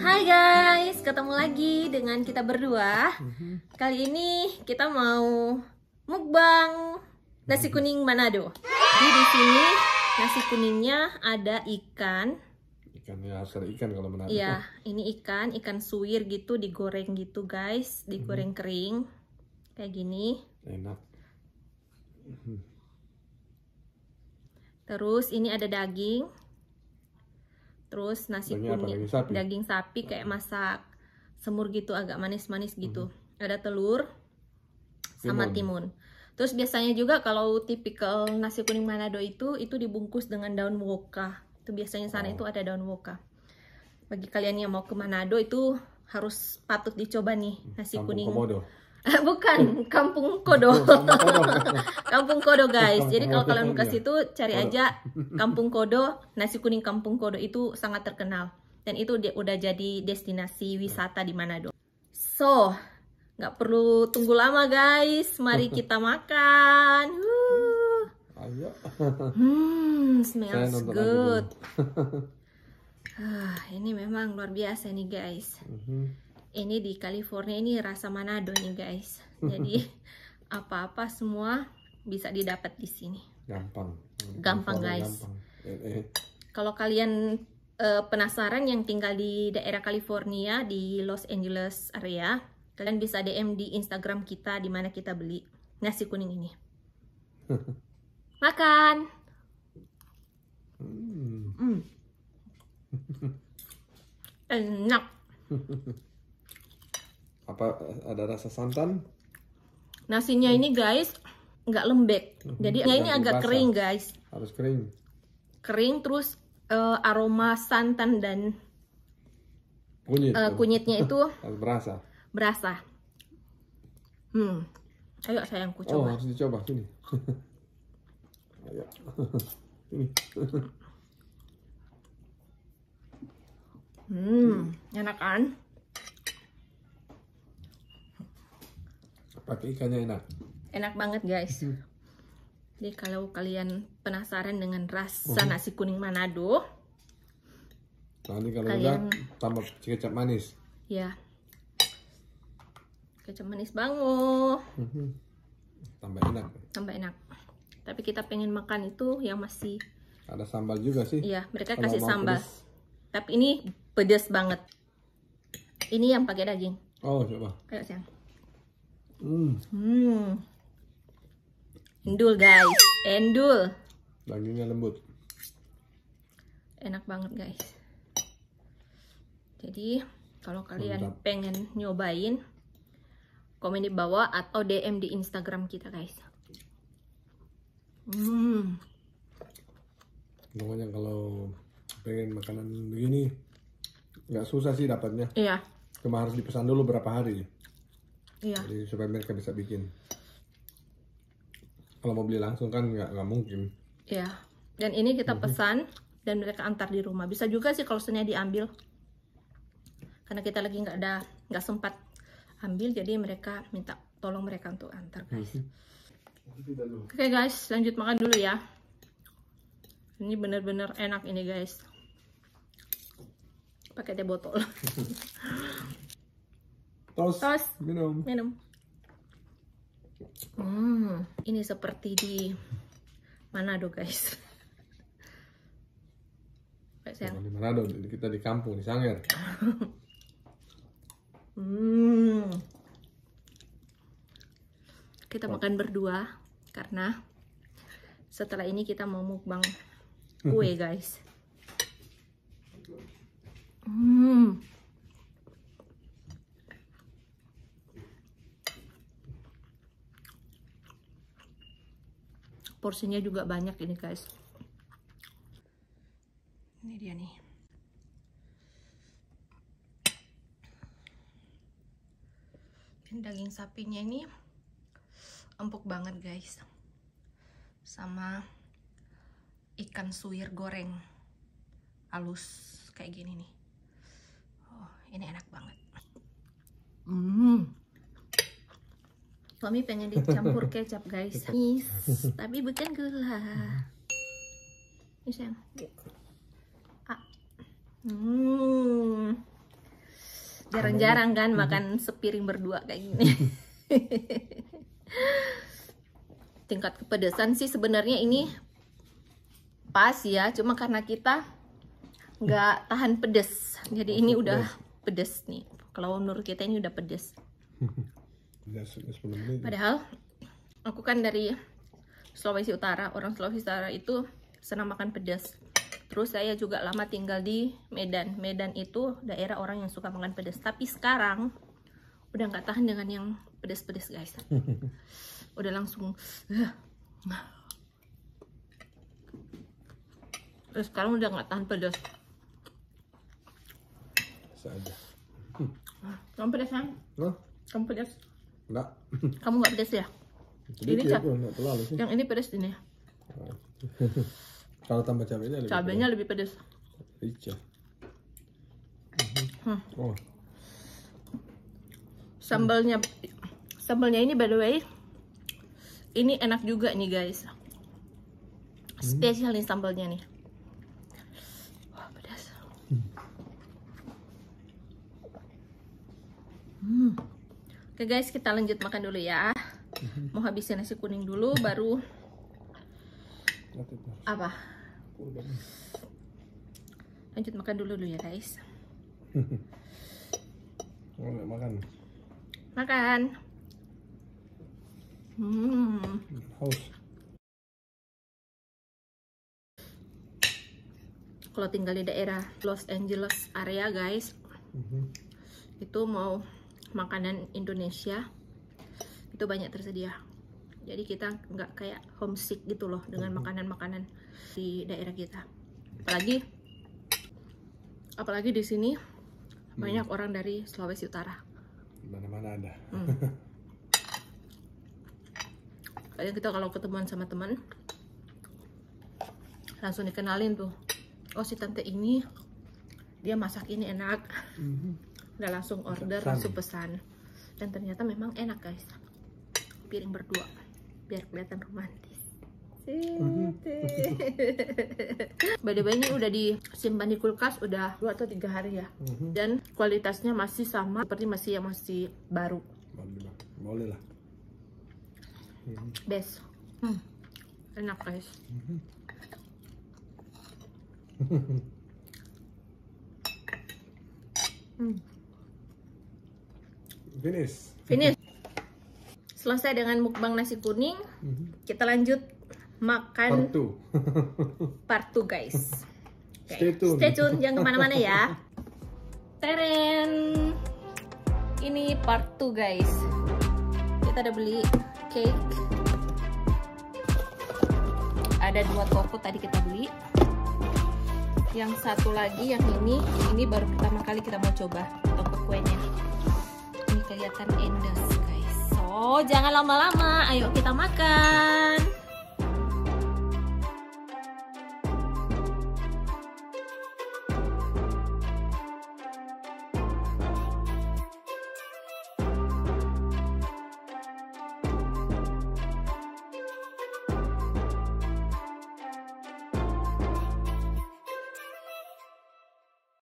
Hai guys, ketemu lagi dengan kita berdua. Mm-hmm. Kali ini kita mau mukbang nasi mm-hmm. kuning Manado. Jadi di sini nasi kuningnya ada ikan. Ikan ya, asal ikan kalau Manado. Iya, ini ikan, ikan suwir gitu digoreng gitu guys, digoreng mm-hmm. kering kayak gini. Enak. Terus ini ada daging terus nasi Banyak kuning, sapi. daging sapi kayak masak semur gitu agak manis-manis hmm. gitu. Hmm. Ada telur sama timun. Terus biasanya juga kalau tipikal nasi kuning Manado itu itu dibungkus dengan daun woka. Itu biasanya sana oh. itu ada daun woka. Bagi kalian yang mau ke Manado itu harus patut dicoba nih hmm, nasi kuning. Komodo Bukan, oh. Kampung oh, Kodo. Kampung Kodo, guys. Jadi kalau kalian ke iya. situ cari aja Kampung Kodo, nasi kuning Kampung Kodo itu sangat terkenal dan itu udah jadi destinasi wisata di Manado. So, nggak perlu tunggu lama guys. Mari kita makan. Ayo. Hmm, smells good. Ah, ini memang luar biasa nih guys. Mhm ini di California ini rasa Manado nih guys jadi apa-apa semua bisa didapat di sini gampang gampang gampang guys eh, eh. kalau kalian eh, penasaran yang tinggal di daerah California di Los Angeles area kalian bisa DM di Instagram kita di mana kita beli nasi kuning ini makan mm. Mm. enak apa ada rasa santan nasinya hmm. ini guys nggak lembek hmm. jadi ini agak basah. kering guys harus kering kering terus uh, aroma santan dan Kunyit, uh, kunyitnya itu harus berasa berasa hmm ayo sayangku oh, coba oh harus dicoba sini ayo ini hmm enak kan pakai ikannya enak enak banget guys jadi kalau kalian penasaran dengan rasa oh. nasi kuning Manado nah ini kalau kalian... udah tambah kecap manis ya kecap manis banget tambah enak tambah enak tapi kita pengen makan itu yang masih ada sambal juga sih iya mereka kalau kasih sambal pedis. tapi ini pedes banget ini yang pakai daging oh coba ayo siang Hmm. hmm. Endul guys, endul. Dagingnya lembut. Enak banget guys. Jadi kalau kalian Mantap. pengen nyobain, komen di bawah atau DM di Instagram kita guys. Hmm. Pokoknya kalau pengen makanan begini, nggak susah sih dapatnya. Iya. Cuma harus dipesan dulu berapa hari iya. jadi supaya mereka bisa bikin kalau mau beli langsung kan nggak nggak mungkin iya dan ini kita mm -hmm. pesan dan mereka antar di rumah bisa juga sih kalau sebenarnya diambil karena kita lagi nggak ada nggak sempat ambil jadi mereka minta tolong mereka untuk antar guys mhm. oke okay, guys lanjut makan dulu ya ini benar-benar enak ini guys pakai teh botol Tos. Tos. Minum. Minum. Hmm, ini seperti di Manado, guys. Kayak Di Manado, kita di kampung di Sangir. hmm. Kita Tos. makan berdua karena setelah ini kita mau mukbang kue, guys. Hmm. porsinya juga banyak ini guys ini dia nih ini daging sapinya ini empuk banget guys sama ikan suwir goreng halus kayak gini nih oh, ini enak banget hmm Tommy pengen dicampur kecap guys Is, tapi bukan gula ini sayang ah. hmm. jarang-jarang kan makan sepiring berdua kayak gini tingkat kepedesan sih sebenarnya ini pas ya cuma karena kita nggak tahan pedes jadi ini udah pedes nih kalau menurut kita ini udah pedes Iya, iya, iya, Padahal aku kan dari Sulawesi Utara, orang Sulawesi Utara itu senang makan pedas. Terus saya juga lama tinggal di Medan. Medan itu daerah orang yang suka makan pedas. Tapi sekarang udah nggak tahan dengan yang pedas-pedas guys. udah langsung. Terus sekarang udah nggak tahan pedas. Saja. Kamu pedas kan? Kamu pedas? Enggak. Kamu enggak pedes ya? Jadi ini cap. Enggak oh, Yang ini pedes ini. ya. Kalau tambah cabenya lebih Cabenya lebih pedes. Rica. Mhm. Hmm. Oh. Sambalnya sambalnya ini by the way ini enak juga nih guys. Spesial nih sambalnya nih. Wah, Hmm. hmm. Oke guys, kita lanjut makan dulu ya. Mhm. Mau habisin nasi kuning dulu, baru apa? Lanjut makan dulu dulu ya guys. makan. Makan. Hmm. Haus. Kalau tinggal di daerah Los Angeles area guys, mhm. itu mau makanan Indonesia itu banyak tersedia jadi kita nggak kayak homesick gitu loh dengan makanan-makanan di daerah kita apalagi apalagi di sini hmm. banyak orang dari Sulawesi Utara mana-mana ada hmm. kadang kita kalau ketemuan sama teman langsung dikenalin tuh oh si tante ini dia masak ini enak mm -hmm nggak langsung order Sampai. langsung pesan dan ternyata memang enak guys piring berdua biar kelihatan romantis mhm. By the way ini udah disimpan di kulkas udah dua atau tiga hari ya mhm. dan kualitasnya masih sama seperti masih yang masih baru boleh lah best hmm. enak guys mhm. hmm finish finish selesai dengan mukbang nasi kuning mhm. kita lanjut makan partu partu guys okay. stay tune stay tune jangan kemana-mana ya teren ini part 2 guys kita udah beli cake ada dua toko tadi kita beli yang satu lagi yang ini ini baru pertama kali kita mau coba toko kuenya kelihatan endos guys so jangan lama-lama ayo kita makan